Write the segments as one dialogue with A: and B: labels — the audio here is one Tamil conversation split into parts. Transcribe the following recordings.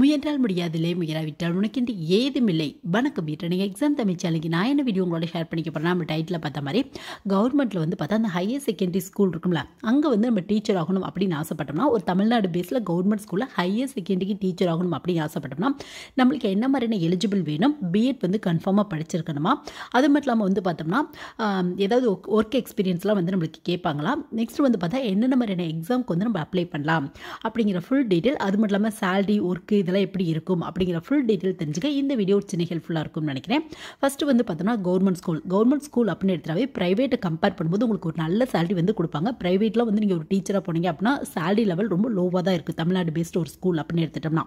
A: முயன்றால் முடியாதில்லை முயலாவிட்டால் ஏதும் இல்லை வணக்கம் வீட்டை நீங்கள் எக்ஸாம் தமிழ் சேனலுக்கு நான் என்ன வீடியோ உங்களோட ஷேர் பண்ணிக்க போகிறேன் நம்ம டைட்டில் பார்த்த மாதிரி கவர்மெண்ட்டில் வந்து பார்த்தா அந்த ஹையர் செகண்டரி ஸ்கூல் இருக்கும்ல அங்கே வந்து நம்ம டீச்சர் ஆகணும் அப்படின்னு ஆசைப்பட்டோம்னா ஒரு தமிழ்நாடு பேஸில் கவர்மெண்ட் ஸ்கூலில் ஹையர் செகண்டரிக்கு டீச்சர் ஆகணும் அப்படின்னு ஆசைப்பட்டோம்னா நம்மளுக்கு என்ன மாதிரியான எலிஜிபிள் வேணும் பிஎட் வந்து கன்ஃபார்மாக படிச்சிருக்கணுமா அது மட்டும் இல்லாமல் வந்து பார்த்தோம்னா ஏதாவது ஒர்க் எக்ஸ்பீரியன்ஸ்லாம் வந்து நம்மளுக்கு கேட்பாங்களா நெக்ஸ்ட் வந்து பார்த்தா என்னென்ன மாதிரியான எக்ஸாமுக்கு வந்து நம்ம அப்ளை பண்ணலாம் அப்படிங்கிற ஃபுல் டீட்டெயில் அது மட்டும் இல்லாமல் சேலரி ஒர்க்கு இதெல்லாம் எப்படி இருக்கும் அப்படிங்கிற ஃபுல் டீட்டெயில் தெரிஞ்சுக்க இந்த வீடியோ சின்ன ஹெல்ப்ஃபுல்லாக இருக்கும்னு நினைக்கிறேன் ஃபஸ்ட்டு வந்து பார்த்தோம்னா கவர்மெண்ட் ஸ்கூல் கவர்மெண்ட் ஸ்கூல் அப்படின்னு எடுத்துகிறாவே ப்ரைவேட்டை கம்பேர் பண்ணும்போது உங்களுக்கு ஒரு நல்ல சேலரி வந்து கொடுப்பாங்க ப்ரைவேட்டில் வந்து நீங்கள் ஒரு டீச்சராக போனீங்க அப்படின்னா சேலரி லெவல் ரொம்ப லோவாக தான் இருக்குது தமிழ்நாடு பேஸ்ட் ஒரு ஸ்கூல் அப்படின்னு எடுத்துட்டோம்னா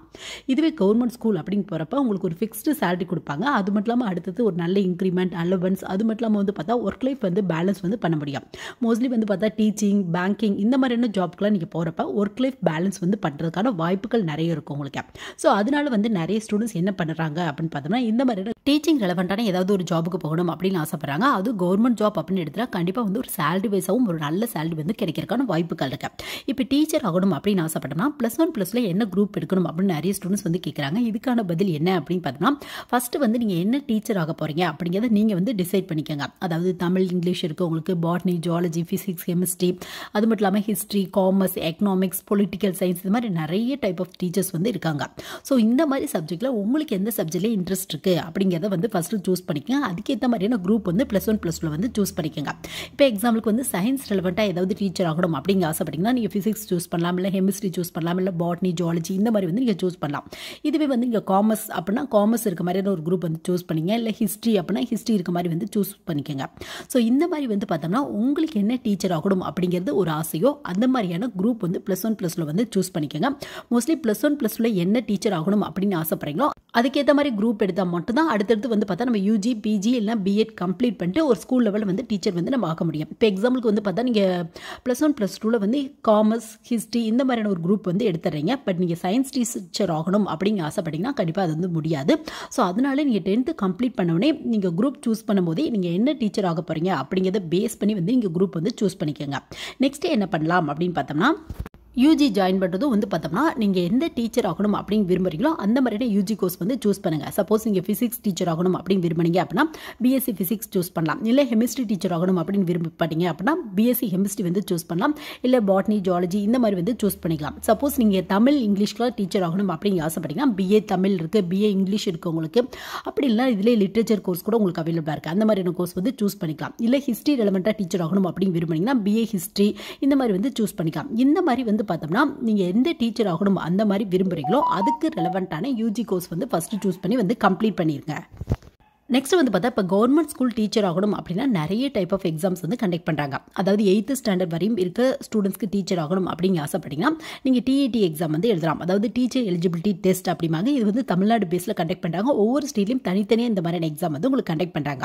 A: இதுவே கவர்மெண்ட் ஸ்கூல் அப்படின்னு போகிறப்ப உங்களுக்கு ஒரு ஃபிக்ஸ்டு சேலரி கொடுப்பாங்க அது மட்டும் இல்லாமல் அடுத்தது ஒரு நல்ல இன்க்ரிமெண்ட் அலவன்ஸ் அது மட்டும் இல்லாமல் வந்து பார்த்தா ஒர்க் லைஃப் வந்து பேலன்ஸ் வந்து பண்ண முடியும் மோஸ்ட்லி வந்து பார்த்தா டீச்சிங் பேங்கிங் இந்த மாதிரியான ஜாப்க்கெலாம் நீங்கள் போகிறப்ப ஒர்க் லைஃப் பேலன்ஸ் வந்து பண்ணுறதுக்கான வாய்ப்புகள் நிறைய இருக்கும் உங்களுக்கு ஸோ அதனால வந்து நிறைய ஸ்டூடெண்ட்ஸ் என்ன பண்ணுறாங்க அப்படின்னு பார்த்தோம்னா இந்த மாதிரி டீச்சிங் ரெலவெண்ட்டான ஏதாவது ஒரு ஜாபுக்கு போகணும் அப்படின்னு ஆசைப்பட்றாங்க அது கவர்மெண்ட் ஜாப் அப்படின்னு எடுத்தால் கண்டிப்பாக வந்து ஒரு சேலரி வைஸாகவும் ஒரு நல்ல சேலரி வந்து கிடைக்கிறதுக்கான வாய்ப்புகள் இருக்கு இப்போ டீச்சர் ஆகணும் அப்படின்னு ஆசைப்பட்டோம்னா ப்ளஸ் ஒன் ப்ளஸ்ல என்ன குரூப் எடுக்கணும் அப்படின்னு நிறைய ஸ்டூடெண்ட்ஸ் வந்து கேட்குறாங்க இதுக்கான பதில் என்ன அப்படின்னு பார்த்தோம்னா ஃபஸ்ட்டு வந்து நீங்கள் என்ன டீச்சர் ஆக போகிறீங்க அப்படிங்கிறத நீங்கள் வந்து டிசைட் பண்ணிக்கோங்க அதாவது தமிழ் இங்கிலீஷ் இருக்குது உங்களுக்கு பாட்னி ஜாலஜி ஃபிசிக்ஸ் கெமிஸ்ட்ரி அது மட்டும் இல்லாமல் history commerce economics political science இது மாதிரி நிறைய டைப் ஆஃப் டீச்சர்ஸ் வந்து இருக்காங்க ஸோ இந்த மாதிரி சப்ஜெக்ட்டில் உங்களுக்கு எந்த சப்ஜெக்டில் இன்ட்ரெஸ்ட் இருக்குது அப்படிங்கிறத வந்து ஃபஸ்ட்டு சூஸ் பண்ணிக்கங்க அதுக்கேற்ற மாதிரியான குரூப் வந்து ப்ளஸ் ஒன் ப்ளஸ் டூவில் வந்து சூஸ் பண்ணிக்கோங்க இப்போ எக்ஸாம்பிளுக்கு வந்து சயின்ஸ் ரிலவெண்ட்டாக ஏதாவது டீச்சர் ஆகணும் அப்படிங்க ஆசைப்பட்டிங்கன்னா நீங்கள் ஃபிசிக்ஸ் சூஸ் பண்ணலாம் இல்லை ஹெமிஸ்ட்ரி சூஸ் பண்ணலாம் இல்லை பாட்னி ஜுவாலஜி இந்த மாதிரி வந்து நீங்கள் சூஸ் பண்ணலாம் இதுவே வந்து இங்கே காமர்ஸ் அப்படின்னா காமர்ஸ் இருக்க மாதிரியான ஒரு குரூப் வந்து சூஸ் பண்ணிங்க இல்லை ஹிஸ்ட்ரி அப்படின்னா ஹிஸ்ட்ரி இருக்க மாதிரி வந்து சூஸ் பண்ணிக்கோங்க ஸோ இந்த மாதிரி வந்து பார்த்தோம்னா உங்களுக்கு என்ன டீச்சர் ஆகணும் அப்படிங்கிறது ஒரு ஆசையோ அந்த மாதிரியான குரூப் வந்து ப்ளஸ் ஒன் ப்ளஸ் வந்து சூஸ் பண்ணிக்கோங்க மோஸ்ட்லி ப்ளஸ் ஒன் ப்ளஸ் டூவில் என்ன டீச்சர் ஆகணும் அப்படின்னு ஆசைப்படுறீங்களோ அதுக்கேற்ற மாதிரி குரூப் எடுத்தால் மட்டும்தான் அடுத்தடுத்து வந்து பார்த்தா நம்ம யூஜி பிஜி இல்லைனா பிஎட் கம்ப்ளீட் பண்ணிட்டு ஒரு ஸ்கூல் லெவலில் வந்து டீச்சர் வந்து நம்ம ஆக முடியும் இப்போ எக்ஸாம்பிளுக்கு வந்து பார்த்தா நீங்கள் ப்ளஸ் ஒன் ப்ளஸ் டூவில் வந்து காமர்ஸ் ஹிஸ்ட்ரி இந்த மாதிரியான ஒரு குரூப் வந்து எடுத்துறீங்க பட் நீங்கள் சயின்ஸ் டீச்சர் ஆகணும் அப்படின்னு ஆசைப்பட்டீங்கன்னா கண்டிப்பாக அது வந்து முடியாது ஸோ அதனால நீங்கள் டென்த்து கம்ப்ளீட் பண்ணோடனே நீங்கள் குரூப் சூஸ் பண்ணும்போதே நீங்கள் என்ன டீச்சர் ஆக போகிறீங்க அப்படிங்கிறத பேஸ் பண்ணி வந்து நீங்கள் குரூப் வந்து சூஸ் பண்ணிக்கோங்க நெக்ஸ்ட்டு என்ன பண்ணலாம் அப்படின்னு பார்த்தோம்னா யூஜி ஜாயின் பண்ணுறதும் வந்து பார்த்தோம்னா நீங்கள் எந்த டீச்சர் ஆகணும் அப்படின்னு விரும்புகிறீங்களோ அந்த மாதிரியான யூஜி கோர்ஸ் வந்து சூஸ் பண்ணுங்கள் சப்போஸ் நீங்கள் ஃபிசிக்ஸ் டீச்சர் ஆகணும் அப்படின்னு விரும்புனீங்க அப்படின்னா பிஎஸ்சி ஃபிசிக்ஸ் சூஸ் பண்ணலாம் இல்லை ஹெமிஸ்ட்ரி டீச்சர் ஆகணும் அப்படின்னு விரும்பப்பட்டீங்க அப்படின்னா பிஎஸ்சி ஹெமிஸ்ட்ரி வந்து சூஸ் பண்ணலாம் இல்லை பாட்னி ஜாலஜி இந்த மாதிரி வந்து சூஸ் பண்ணிக்கலாம் சப்போஸ் நீங்கள் தமிழ் இங்கிலீஷ்க்குலாம் டீச்சர் ஆகணும் அப்படின்னு ஆசைப்பட்டீங்கன்னா பிஏ தமிழ் இருக்குது பிஏ இங்கிலீஷ் இருக்குது உங்களுக்கு அப்படி இல்லைனா இதிலே லிட்ரேச்சர் கோர்ஸ் கூட உங்களுக்கு அவைலபிளாக இருக்குது அந்த மாதிரியான கோர்ஸ் வந்து சூஸ் பண்ணிக்கலாம் இல்லை ஹிஸ்ட்ரி ரெலவெண்ட்டாக டீச்சர் ஆகணும் அப்படின்னு விரும்புனீங்கன்னா பிஏ ஹிஸ்ட்ரி இந்த மாதிரி வந்து சூஸ் பண்ணிக்கலாம் இந்த மாதிரி வந்து வந்து பார்த்தோம்னா நீங்கள் எந்த டீச்சர் ஆகணும் அந்த மாதிரி விரும்புகிறீங்களோ அதுக்கு ரெலவெண்ட்டான யூஜி கோர்ஸ் வந்து ஃபஸ்ட்டு சூஸ் பண்ணி வந்து கம்ப்ளீட் பண்ணிடுங்க நெக்ஸ்ட் வந்து பார்த்தா இப்போ கவர்மெண்ட் ஸ்கூல் டீச்சர் ஆகணும் அப்படின்னா நிறைய டைப் ஆஃப் எக்ஸாம்ஸ் வந்து கண்டக்ட் பண்ணுறாங்க அதாவது எயித்து ஸ்டாண்டர்ட் வரையும் இருக்க ஸ்டூடெண்ட்ஸ்க்கு டீச்சர் ஆகணும் அப்படிங்க ஆசைப்பட்டீங்கன்னா நீங்கள் டிஇடி எக்ஸாம் e வந்து எழுதலாம் அதாவது டீச்சர் எலிஜிபிலிட்டி டெஸ்ட் அப்படிம்பாங்க இது வந்து தமிழ்நாடு பேஸில் கண்டக்ட் பண்ணுறாங்க ஒவ்வொரு ஸ்டேட்லையும் தனித்தனியாக இந்த மாதிரியான எக்ஸாம் வந்து உங்களுக்கு கண்டக்ட் பண்ணுறாங்க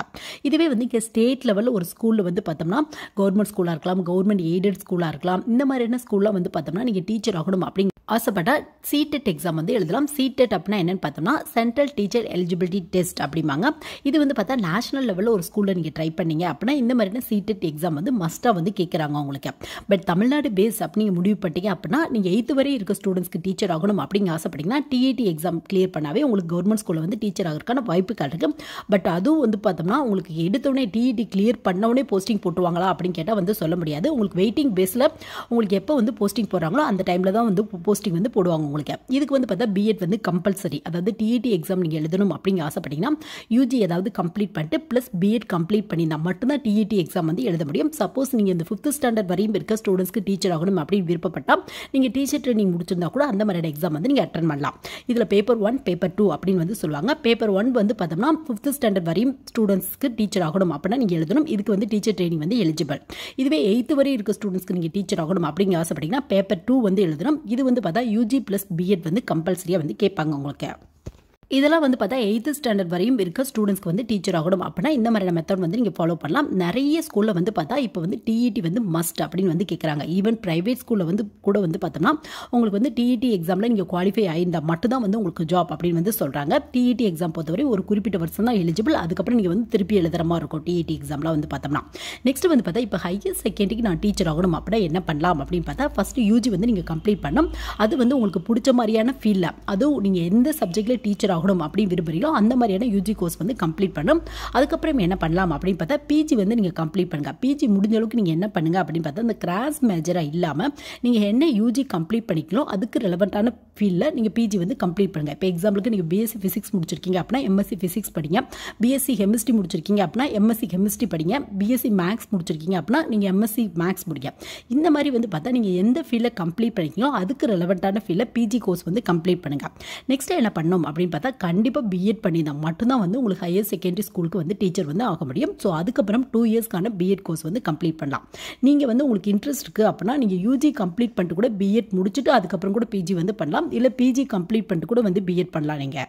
A: இதுவே வந்து இங்கே ஸ்டேட் லெவலில் ஒரு ஸ்கூலில் வந்து பார்த்தோம்னா கவர்மெண்ட் ஸ்கூலாக இருக்கலாம் கவர்மெண்ட் எய்டட் ஸ்கூலாக இருக்கலாம் இந்த மாதிரியான ஸ்கூல்லாம் வந்து பார்த்தோம்னா நீங்கள் டீச்சர் ஆகணும் அப்படிங்க ஆசைப்பட்டால் சீட்டெட் எக்ஸாம் வந்து எழுதலாம் சீட்டெட் அப்படின்னா என்னென்னு பார்த்தோம்னா சென்ட்ரல் டீச்சர் எலிஜிபிலிட்டி டெஸ்ட் அப்படிம்பாங்க இது வந்து பார்த்தா நேஷனல் லெவலில் ஒரு ஸ்கூலில் நீங்கள் ட்ரை பண்ணீங்க அப்படின்னா இந்த மாதிரியான சீட்டெட் எக்ஸாம் வந்து மஸ்ட்டாக வந்து கேட்குறாங்க உங்களுக்கு பட் தமிழ்நாடு பேஸ் அப்படி நீங்கள் முடிவு பண்ணிட்டீங்க அப்படின்னா நீங்கள் எயித்து வரை இருக்க ஸ்டூடெண்ட்ஸ்க்கு டீச்சர் ஆகணும் அப்படிங்க ஆசைப்பட்டீங்கன்னா டிஏடி எக்ஸாம் கிளியர் பண்ணாவே உங்களுக்கு கவர்மெண்ட் ஸ்கூலில் வந்து டீச்சர் ஆகிறதுக்கான வாய்ப்புகள் இருக்குது பட் அதுவும் வந்து பார்த்தோம்னா உங்களுக்கு எடுத்தோடனே டிஇடி கிளியர் e பண்ணவுடனே போஸ்டிங் போட்டுருவாங்களா அப்படின்னு கேட்டால் வந்து சொல்ல முடியாது உங்களுக்கு வெயிட்டிங் பேஸில் உங்களுக்கு எப்போ வந்து போஸ்டிங் போடுறாங்களோ அந்த டைமில் தான் வந்து போஸ்டிங் வந்து போடுவாங்க உங்களுக்கு இதுக்கு வந்து பார்த்தா பிஎட் வந்து கம்பல்சரி அதாவது டிஇடி எக்ஸாம் e நீங்கள் எழுதணும் அப்படிங்க ஆசைப்பட்டீங்கன்னா யூஜி ஏதாவது கம்ப்ளீட் பண்ணிட்டு ப்ளஸ் பிஎட் கம்ப்ளீட் பண்ணியிருந்தால் மட்டும்தான் டிஇடி எக்ஸாம் e வந்து எழுத முடியும் சப்போஸ் நீங்கள் இந்த ஃபிஃப்த் ஸ்டாண்டர்ட் வரையும் இருக்க ஸ்டூடெண்ட்ஸ்க்கு டீச்சர் ஆகணும் அப்படின்னு விருப்பப்பட்டால் நீங்கள் டீச்சர் ட்ரைனிங் e முடிச்சிருந்தா கூட அந்த மாதிரியான எக்ஸாம் வந்து நீங்கள் அட்டன் பண்ணலாம் இதில் பேப்பர் ஒன் பேப்பர் டூ அப்படின்னு வந்து சொல்லுவாங்க பேப்பர் ஒன் வந்து பார்த்தோம்னா ஃபிஃப்த் ஸ்டாண்டர்ட் வரையும் ஸ்டூடெண்ட்ஸ்க்கு டீச்சர் ஆகணும் அப்படின்னா நீங்கள் எழுதணும் இதுக்கு வந்து டீச்சர் ட்ரைனிங் வந்து எலிஜிபிள் இதுவே எயித்து வரை இருக்க ஸ்டூடெண்ட்ஸ்க்கு நீங்கள் டீச்சர் ஆகணும் அப்படிங்க ஆசைப்பட்டீங்கன்னா பேப்பர் டூ வந்து எழுதணும் இது வந்து பார்த்தா யூஜி ப்ளஸ் பிஎட் வந்து கம்பல்சரியாக வந்து கேட்பாங்க உங்களுக்கு இதெல்லாம் வந்து பார்த்தா எயித்து ஸ்டாண்டர்ட் வரையும் இருக்க ஸ்டூடெண்ட்ஸ்க்கு வந்து டீச்சர் ஆகணும் அப்படின்னா இந்த மாதிரியான மெத்தட் வந்து நீங்கள் ஃபாலோ பண்ணலாம் நிறைய ஸ்கூலில் வந்து பார்த்தா இப்போ வந்து டிஇடி வந்து மஸ்ட் அப்படின்னு வந்து கேட்குறாங்க ஈவன் ப்ரைவேட் ஸ்கூலில் வந்து கூட வந்து பார்த்தோம்னா உங்களுக்கு வந்து டிஇடி எக்ஸாமில் நீங்கள் குவாலிஃபை ஆயிருந்தால் மட்டும்தான் வந்து உங்களுக்கு ஜாப் அப்படின்னு வந்து சொல்கிறாங்க டிஇடி எக்ஸாம் பொறுத்தவரை ஒரு குறிப்பிட்ட வருஷம் தான் எலிஜிபிள் அதுக்கப்புறம் நீங்கள் வந்து திருப்பி எழுதுகிறமா மாதிரி இருக்கும் டிஇடி எக்ஸாம்லாம் வந்து பார்த்தோம்னா நெக்ஸ்ட் வந்து பார்த்தா இப்போ ஹையர் செகண்டரிக்கு நான் டீச்சர் ஆகணும் அப்படின்னா என்ன பண்ணலாம் அப்படின்னு பார்த்தா ஃபஸ்ட்டு யூஜி வந்து நீங்கள் கம்ப்ளீட் பண்ணணும் அது வந்து உங்களுக்கு பிடிச்ச மாதிரியான ஃபீல்டில் அதுவும் நீங்கள் எந்த சப்ஜெக்டில் டீச்சர் ஆகணும் அப்படின்னு விரும்புகிறீங்களோ அந்த மாதிரியான யூஜி கோர்ஸ் வந்து கம்ப்ளீட் பண்ணணும் அதுக்கப்புறம் என்ன பண்ணலாம் அப்படின்னு பார்த்தா பிஜி வந்து நீங்கள் கம்ப்ளீட் பண்ணுங்கள் பிஜி முடிஞ்ச அளவுக்கு நீங்கள் என்ன பண்ணுங்கள் அப்படின்னு பார்த்தா அந்த கிராஸ் மேஜராக இல்லாமல் நீங்கள் என்ன யூஜி கம்ப்ளீட் பண்ணிக்கலாம் அதுக்கு ரெலவெண்ட்டான ஃபீல்டில் நீங்கள் பிஜி வந்து கம்ப்ளீட் பண்ணுங்கள் இப்போ எக்ஸாம்பிளுக்கு நீங்கள் பிஎஸ்சி ஃபிசிக்ஸ் முடிச்சிருக்கீங்க அப்படின்னா எம்எஸ்சி ஃபிசிக்ஸ் படிங்க பிஎஸ்சி கெமிஸ்ட்ரி முடிச்சிருக்கீங்க அப்படின்னா எம்எஸ்சி கெமிஸ்ட்ரி படிங்க பிஎஸ்சி மேக்ஸ் முடிச்சிருக்கீங்க அப்படின்னா நீங்கள் எம்எஸ்சி மேக்ஸ் முடிங்க இந்த மாதிரி வந்து பார்த்தா நீங்கள் எந்த ஃபீல்டில் கம்ப்ளீட் பண்ணிக்கலோ அதுக்கு ரெலவெண்ட்டான ஃபீல்டில் பிஜி கோர்ஸ் வந்து கம்ப்ளீட் பண்ணுங்கள் நெக்ஸ்ட்டு என்ன பண்ணோம் அப்படின்னு பார்த்தா பார்த்தா கண்டிப்பாக பிஎட் பண்ணி தான் மட்டும்தான் வந்து உங்களுக்கு ஹையர் செகண்டரி ஸ்கூலுக்கு வந்து டீச்சர் வந்து ஆக முடியும் ஸோ அதுக்கப்புறம் டூ இயர்ஸ்க்கான பிஎட் கோர்ஸ் வந்து கம்ப்ளீட் பண்ணலாம் நீங்கள் வந்து உங்களுக்கு இன்ட்ரெஸ்ட் இருக்குது அப்படின்னா நீங்கள் யூஜி கம்ப்ளீட் பண்ணிட்டு கூட பிஎட் முடிச்சுட்டு அதுக்கப்புறம் கூட பிஜி வந்து பண்ணலாம் இல்லை பிஜி கம்ப்ளீட் பண்ணிட்டு கூட வந்து பிஎட் பண்ணலாம் நீங்கள்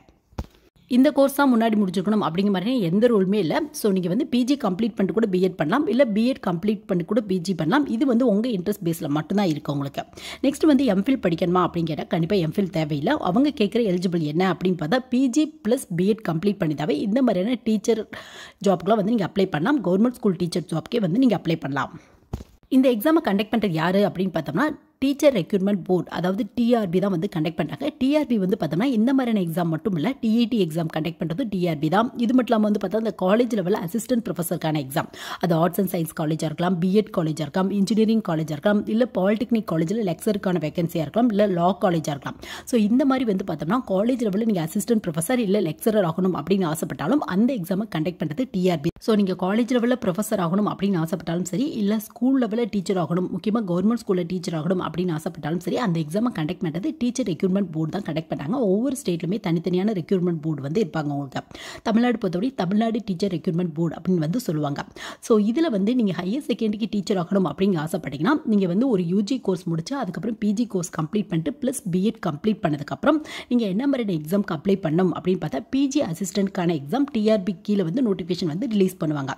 A: இந்த கோர்ஸ் தான் முன்னாடி முடிச்சிருக்கணும் அப்படிங்கிற மாதிரி எந்த ரூலுமே இல்லை ஸோ நீங்கள் வந்து பிஜி கம்ப்ளீட் பண்ணிட்டு கூட பிஎட் பண்ணலாம் இல்லை பிஎட் கம்ப்ளீட் பண்ணி கூட பிஜி பண்ணலாம் இது வந்து உங்கள் இன்ட்ரெஸ்ட் பேஸில் மட்டும்தான் இருக்குது உங்களுக்கு நெக்ஸ்ட் வந்து எம்ஃபில் படிக்கணுமா அப்படிங்கிற கண்டிப்பாக எம்ஃபில் தேவையில்லை அவங்க கேட்குற எலிஜிபிள் என்ன அப்படின்னு பார்த்தா பிஜி ப்ளஸ் பிஎட் கம்ப்ளீட் பண்ணிதாவே இந்த மாதிரியான டீச்சர் ஜாப்க்குலாம் வந்து நீங்கள் அப்ளை பண்ணலாம் கவர்மெண்ட் ஸ்கூல் டீச்சர் ஜாப்க்கே வந்து நீங்கள் அப்ளை பண்ணலாம் இந்த எக்ஸாமை கண்டக்ட் பண்ணுறது யார் அப்படின்னு பார்த்தோம்னா டீச்சர் ரெக்யூர்மெண்ட் போர்டு அதாவது டிஆர்பி தான் வந்து கண்டக்ட் பண்ணுறாங்க டிஆர்பி வந்து பார்த்தோம்னா இந்த மாதிரியான எக்ஸாம் மட்டும் இல்லை டிஇடி எக்ஸாம் கண்டக்ட் பண்ணுறது டிஆர்பி தான் இது மட்டும் இல்லாமல் வந்து பார்த்தா அந்த காலேஜ் லெவலில் அசிஸ்டன்ட் ப்ரொஃபஸருக்கான எக்ஸாம் அது ஆர்ட்ஸ் அண்ட் சயின்ஸ் காலேஜாக இருக்கலாம் பிஎட் காலேஜாக இருக்கலாம் இன்ஜினியரிங் காலேஜாக இருக்கலாம் இல்லை பாலிடெக்னிக் காலேஜில் லெக்சருக்கான வேகன்சியாக இருக்கலாம் இல்லை லா காலேஜாக இருக்கலாம் ஸோ இந்த மாதிரி வந்து பார்த்தோம்னா காலேஜ் லெவலில் நீங்கள் அசிஸ்டன்ட் ப்ரொஃபஸர் இல்லை லெக்சரர் ஆகணும் அப்படின்னு ஆசைப்பட்டாலும் அந்த எக்ஸாமை கண்டக்ட் பண்ணுறது டிஆர்பி ஸோ நீங்கள் காலேஜ் லெவலில் ப்ரொஃபஸர் ஆகணும் அப்படின்னு ஆசைப்பட்டாலும் சரி இல்லை ஸ்கூல் லெவலில் டீச்சர் ஆகணும் முக்கியமாக கவர்மெண்ட் ஸ்கூலில் டீச்சர் ஆகணும் அப்படின்னு ஆசைப்பட்டாலும் சரி அந்த எக்ஸாமை கண்டக்ட் பண்ணுறது டீச்சர் ரெக்யூர்மெண்ட் போர்டு தான் கண்டக்ட் பண்ணுறாங்க ஒவ்வொரு ஸ்டேட்லையுமே தனித்தனியான ரெக்யூர்மெண்ட் போர்டு வந்து இருப்பாங்க உங்களுக்கு தமிழ்நாடு பொறுத்தவரை தமிழ்நாடு டீச்சர் ரெக்யூர்மெண்ட் போர்டு அப்படின்னு வந்து சொல்லுவாங்க ஸோ இதில் வந்து நீங்கள் ஹையர் செகண்டரிக்கு டீச்சர் ஆகணும் அப்படிங்க ஆசைப்பட்டீங்கன்னா நீங்கள் வந்து ஒரு யூஜி கோர்ஸ் முடிச்சு அதுக்கப்புறம் பிஜி கோர்ஸ் கம்ப்ளீட் பண்ணிட்டு ப்ளஸ் பிஎட் கம்ப்ளீட் பண்ணதுக்கப்புறம் நீங்கள் என்ன மாதிரியான எக்ஸாம் அப்ளை பண்ணணும் அப்படின்னு பார்த்தா பிஜி அசிஸ்டண்ட்கான எக்ஸாம் டிஆர்பி கீழே வந்து நோட்டிஃபிகேஷன் வந்து ரிலீஸ் பண்ணுவாங்க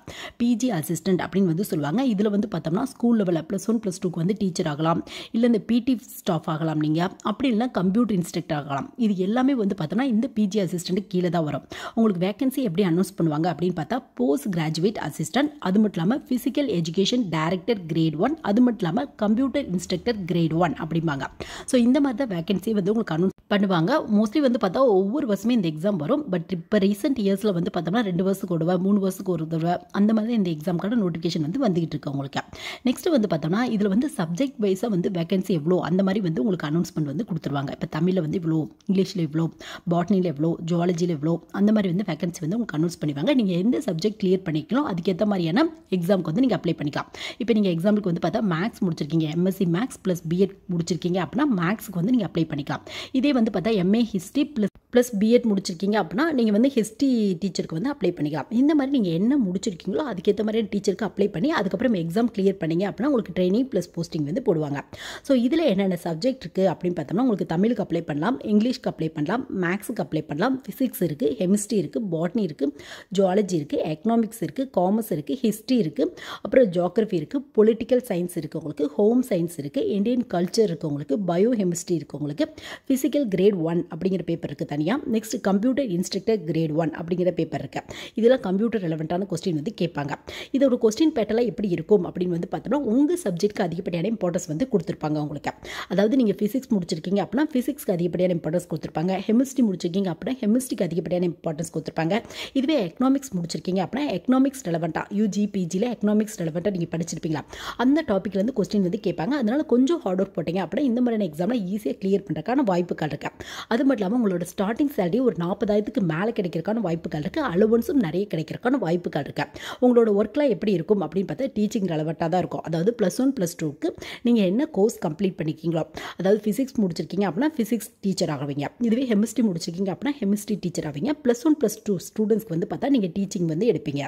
A: பிஜி அசிஸ்டன்ட் அப்படின்னு வந்து சொல்லுவாங்க இதில் வந்து பார்த்தோம்னா ஸ்கூல் லெவலில் ப்ளஸ் ஒன் ப்ளஸ் டூக்கு வந்து டீச்சர் ஆகலாம் இல்லை இல்லை இந்த பிடி ஸ்டாஃப் ஆகலாம் நீங்கள் அப்படி இல்லைனா கம்ப்யூட்டர் இன்ஸ்ட்ரக்டர் ஆகலாம் இது எல்லாமே வந்து பார்த்தோன்னா இந்த பிஜி அசிஸ்டண்ட்டு கீழே தான் வரும் உங்களுக்கு வேகன்சி எப்படி அனௌன்ஸ் பண்ணுவாங்க அப்படின்னு பார்த்தா போஸ்ட் கிராஜுவேட் அசிஸ்டன்ட் அது மட்டும் இல்லாமல் physical education director grade one அது மட்டும் இல்லாமல் கம்ப்யூட்டர் இன்ஸ்ட்ரக்டர் கிரேட் ஒன் அப்படிம்பாங்க ஸோ இந்த மாதிரி தான் வேகன்சி வந்து உங்களுக்கு அனௌன்ஸ் பண்ணுவாங்க மோஸ்ட்லி வந்து பார்த்தா ஒவ்வொரு வருஷமே இந்த எக்ஸாம் வரும் பட் இப்போ ரீசெண்ட் இயர்ஸில் வந்து பார்த்தோம்னா ரெண்டு வருஷத்துக்கு ஒரு மூணு வருஷத்துக்கு ஒரு தடவை அந்த மாதிரி இந்த எக்ஸாம்க்கான நோட்டிஃபிகேஷன் வந்து வந்துகிட்டு இருக்கு உங்களுக்கு நெக்ஸ்ட் வந்து பார்த்தோம்னா இதில் வந்து சப்ஜெக்ட் வைஸாக வந்து வேகன்சி எவ்வளோ அந்த மாதிரி வந்து உங்களுக்கு அனௌன்ஸ்மெண்ட் வந்து கொடுத்துருவாங்க இப்போ தமிழில் வந்து இவ்வளோ இங்கிலீஷில் இவ்வளோ பாட்னியில் எவ்வளோ ஜுவாலஜியில் எவ்வளோ அந்த மாதிரி வந்து வேகன்சி வந்து உங்களுக்கு அனௌன்ஸ் பண்ணுவாங்க நீங்கள் எந்த சப்ஜெக்ட் கிளியர் பண்ணிக்கலாம் அதுக்கேற்ற மாதிரியான எக்ஸாமுக்கு வந்து நீங்கள் அப்ளை பண்ணிக்கலாம் இப்போ நீங்கள் எக்ஸாமுக்கு வந்து பார்த்தா மேக்ஸ் முடிச்சிருக்கீங்க எம்எஸ்சி மேக்ஸ் ப்ளஸ் பிஎட் முடிச்சிருக்கீங்க அப்படின்னா மேக்ஸுக்கு வந்து நீங்கள் அப்ளை பண்ணிக்கலாம் இதே வந்து பார்த்தா MA history plus plus BEd முடிச்சிருக்கீங்க அப்படின்னா நீங்கள் வந்து ஹிஸ்ட்ரி டீச்சருக்கு வந்து அப்ளை பண்ணிக்கலாம் இந்த மாதிரி நீங்கள் என்ன முடிச்சிருக்கீங்களோ அதுக்கேற்ற மாதிரி டீச்சருக்கு அப்ளை பண்ணி அதுக்கப்புறம் எக்ஸாம் கிளியர் பண்ணிங்க அப்படின்னா உங்களுக்கு ட்ரைனிங் ப்ளஸ் போஸ்டிங் வந்து போடுவாங்க ஸோ இதில் என்னென்ன சப்ஜெக்ட் இருக்குது அப்படின்னு பார்த்தோம்னா உங்களுக்கு தமிழுக்கு அப்ளை பண்ணலாம் இங்கிலீஷ்க்கு அப்ளை பண்ணலாம் மேக்ஸுக்கு அப்ளை பண்ணலாம் ஃபிசிக்ஸ் இருக்குது ஹெமிஸ்ட்ரி இருக்குது பாட்னி இருக்குது ஜுவாலஜி இருக்குது எக்கனாமிக்ஸ் இருக்குது காமர்ஸ் இருக்குது ஹிஸ்ட்ரி இருக்குது அப்புறம் ஜோக்ரஃபி இருக்குது பொலிட்டிக்கல் சயின்ஸ் இருக்குது உங்களுக்கு ஹோம் சயின்ஸ் இருக்குது இந்தியன் கல்ச்சர் இருக்குது உங்களுக்கு பயோ ஹெமிஸ்ட்ரி இருக்குது உங்களுக்கு ஃபிசிக்கல் கிரேட் ஒன் அப்படிங்கிற பேப்பர் இருக்குது தனியாக next computer instructor grade one அப்படிங்கிற பேப்பர் இருக்கு இதெல்லாம் கம்ப்யூட்டர் ரெலவெண்ட்டான கொஸ்டின் வந்து கேட்பாங்க இதோட கொஸ்டின் பேட்டலாக எப்படி இருக்கும் அப்படின்னு வந்து பார்த்தோம்னா உங்கள் சப்ஜெக்ட்க்கு அதிகப்படியான இம்பார்ட்டன்ஸ் வந்து கொடுத்துருப்பாங்க உங்களுக்கு அதாவது நீங்கள் ஃபிசிக்ஸ் முடிச்சிருக்கீங்க அப்படின்னா ஃபிசிக்ஸ்க்கு அதிகப்படியான இம்பார்ட்டன்ஸ் கொடுத்துருப்பாங்க ஹெமிஸ்ட்ரி முடிச்சிருக்கீங்க அப்படின்னா ஹெமிஸ்ட்ரிக்கு அதிகப்படியான இம்பார்ட்டன்ஸ் கொடுத்துருப்பாங்க இதுவே எக்கனாமிக்ஸ் முடிச்சிருக்கீங்க அப்படின்னா எக்கனாமிக்ஸ் ரெலவெண்ட்டாக யூஜிபிஜியில் பிஜியில் எக்கனாமிக்ஸ் ரெலவெண்ட்டாக நீங்கள் படிச்சிருப்பீங்களா அந்த டாப்பிக்கில் வந்து கொஸ்டின் வந்து கேட்பாங்க அதனால் கொஞ்சம் ஹார்ட் ஒர்க் போட்டீங்க அப்படின்னா இந்த மாதிரியான எக்ஸாம்லாம் ஈஸியாக கிளியர் பண்ணுறதுக்கான வாய்ப்புகள் இருக்குது அது மட்டும் இல்லாமல் உங்களோட ஸ்டார்ட் ஸ்டார்டிங் சேலரி ஒரு நாற்பதாயிரத்துக்கு மேலே கிடைக்கிறக்கான வாய்ப்புகள் இருக்குது அலுவன்ஸும் நிறைய கிடைக்கிறக்கான வாய்ப்புகள் இருக்குது உங்களோட ஒர்க்லாம் எப்படி இருக்கும் அப்படின்னு பார்த்தா டீச்சிங் ரெலவெண்ட்டாக தான் இருக்கும் அதாவது ப்ளஸ் ஒன் ப்ளஸ் டூக்கு நீங்கள் என்ன கோர்ஸ் கம்ப்ளீட் பண்ணிக்கிங்களோ அதாவது ஃபிசிக்ஸ் முடிச்சிருக்கீங்க அப்படின்னா ஃபிசிக்ஸ் டீச்சர் ஆகுவீங்க இதுவே ஹெமிஸ்ட்ரி முடிச்சிருக்கீங்க அப்படின்னா ஹெமிஸ்ட்ரி டீச்சர் ஆவீங்க ப்ளஸ் ஒன் ப்ளஸ் டூ ஸ்டூடெண்ட்ஸ்க்கு வந்து பார்த்தா நீங்கள் டீச்சிங் வந்து எடுப்பீங்க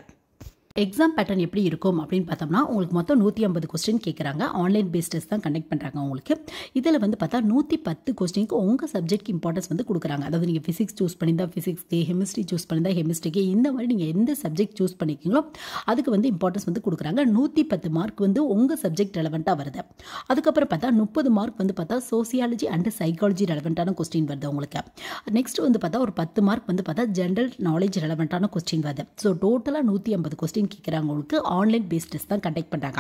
A: எக்ஸாம் பேட்டர்ன் எப்படி இருக்கும் அப்படின்னு பார்த்தோம்னா உங்களுக்கு மொத்தம் நூற்றி ஐம்பது கொஸ்டின் கேட்குறாங்க ஆன்லைன் பேஸ்ட் தான் கண்டக்ட் பண்ணுறாங்க உங்களுக்கு இதில் வந்து பார்த்தா நூற்றி பத்து கொஸ்டினுக்கு உங்கள் சப்ஜெக்ட் இம்பார்ட்டன்ஸ் வந்து கொடுக்குறாங்க அதாவது நீங்கள் ஃபிசிக்ஸ் சூஸ் பண்ணியிருந்தால் ஃபிசிக்ஸ்க்கு கெமிஸ்ட்ரி சூஸ் பண்ணியிருந்தால் கெமிஸ்ட்ரிக்கு இந்த மாதிரி நீங்கள் எந்த சப்ஜெக்ட் சூஸ் பண்ணிக்கிங்களோ அதுக்கு வந்து இம்பார்ட்டன்ஸ் வந்து கொடுக்குறாங்க நூற்றி பத்து மார்க் வந்து உங்கள் சப்ஜெக்ட் ரெலவெண்ட்டாக வருது அதுக்கப்புறம் பார்த்தா முப்பது மார்க் வந்து பார்த்தா சோசியாலஜி அண்ட் சைக்காலஜி ரெலவெண்ட்டான கொஸ்டின் வருது உங்களுக்கு நெக்ஸ்ட் வந்து பார்த்தா ஒரு பத்து மார்க் வந்து பார்த்தா ஜென்ரல் நாலேஜ் ரெலவெண்ட்டான கொஸ்டின் வருது ஸோ டோட்டலாக நூற்றி ஐம்பது கொஸ்டின் கொஸ்டின் கேட்குறவங்களுக்கு ஆன்லைன் பேஸ்ட் டெஸ்ட் தான் கண்டக்ட் பண்ணுறாங்க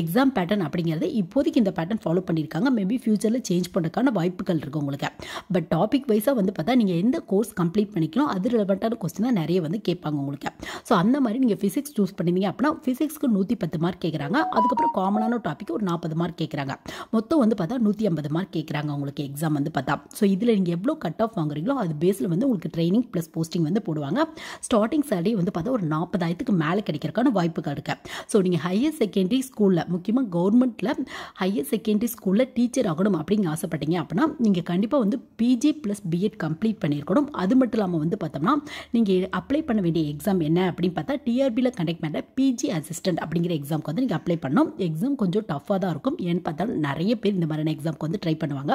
A: எக்ஸாம் பேட்டர்ன் அப்படிங்கிறது இப்போதைக்கு இந்த பேட்டர்ன் ஃபாலோ பண்ணியிருக்காங்க மேபி ஃபியூச்சரில் சேஞ்ச் பண்ணுறதுக்கான வாய்ப்புகள் இருக்கும் உங்களுக்கு பட் டாபிக் வைஸாக வந்து பார்த்தா நீங்கள் எந்த கோர்ஸ் கம்ப்ளீட் பண்ணிக்கணும் அது ரிலவெண்ட்டான கொஸ்டின் தான் நிறைய வந்து கேட்பாங்க உங்களுக்கு ஸோ அந்த மாதிரி நீங்கள் ஃபிசிக்ஸ் சூஸ் பண்ணியிருந்தீங்க அப்படின்னா ஃபிசிக்ஸ்க்கு நூற்றி பத்து மார்க் கேட்குறாங்க அதுக்கப்புறம் காமனான டாபிக் ஒரு நாற்பது மார்க் கேட்குறாங்க மொத்தம் வந்து பார்த்தா நூற்றி ஐம்பது மார்க் கேட்குறாங்க உங்களுக்கு எக்ஸாம் வந்து பார்த்தா ஸோ இதில் நீங்கள் எவ்வளோ கட் ஆஃப் வாங்குறீங்களோ அது பேஸில் வந்து உங்களுக்கு ட்ரைனிங் ப்ளஸ் போஸ்டிங் வந்து போடுவாங்க ஸ்டார்டிங் சேலரி வந்து பார்த்தா ஒரு நாற்பதாயிரத்துக்கு மேலே கிடைக்கும் படிக்கிறதுக்கான வாய்ப்புகள் இருக்குது ஸோ நீங்கள் ஹையர் செகண்டரி ஸ்கூலில் முக்கியமாக கவர்மெண்ட்டில் ஹையர் செகண்டரி ஸ்கூலில் டீச்சர் ஆகணும் அப்படின்னு ஆசைப்பட்டீங்க அப்படின்னா நீங்கள் கண்டிப்பாக வந்து பிஜி ப்ளஸ் பிஎட் கம்ப்ளீட் பண்ணியிருக்கணும் அது மட்டும் இல்லாமல் வந்து பார்த்தோம்னா நீங்கள் அப்ளை பண்ண வேண்டிய எக்ஸாம் என்ன அப்படின்னு பார்த்தா டிஆர்பியில் கண்டக்ட் பண்ணுற பிஜி அசிஸ்டன்ட் அப்படிங்கிற எக்ஸாம்க்கு வந்து நீங்கள் அப்ளை பண்ணோம் எக்ஸாம் கொஞ்சம் டஃப்பாக தான் இருக்கும் ஏன்னு பார்த்தாலும் நிறைய பேர் இந்த மாதிரியான எக்ஸாம்க்கு வந்து ட்ரை பண்ணுவாங்க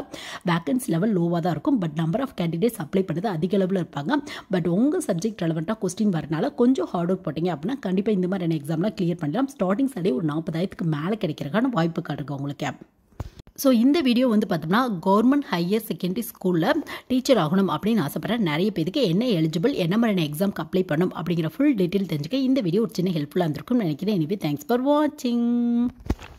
A: வேக்கன்சி லெவல் லோவாக தான் இருக்கும் but number of candidates apply பண்ணுறது அதிக லெவலில் இருப்பாங்க பட் உங்கள் சப்ஜெக்ட் ரெலவெண்ட்டாக கொஸ்டின் வரனால கொஞ்சம் ஹார்ட் ஒர்க் போட்டிங்க அப்படின்னா கண்டிப்பாக கண்டிப்பாக இந்த மாதிரியான எக்ஸாம்லாம் கிளியர் பண்ணலாம் ஸ்டார்டிங் ஸ்டடி ஒரு நாற்பதாயிரத்துக்கு மேலே கிடைக்கிறக்கான வாய்ப்பு காட்டுங்க உங்களுக்கு ஸோ இந்த வீடியோ வந்து பார்த்தோம்னா கவர்மெண்ட் ஹையர் செகண்டரி ஸ்கூலில் டீச்சர் ஆகணும் அப்படின்னு ஆசைப்பட்றேன் நிறைய பேருக்கு என்ன எலிஜிபிள் என்ன மாதிரியான எக்ஸாம்க்கு அப்ளை பண்ணும் அப்படிங்கிற ஃபுல் டீட்டெயில் தெரிஞ்சுக்க இந்த வீடியோ ஒரு சின்ன ஹெல்ப்ஃபுல்லாக இருந்திருக்கும்னு நினைக்கிறேன் எனவே தேங்க்ஸ் ஃபார் வாட்சிங்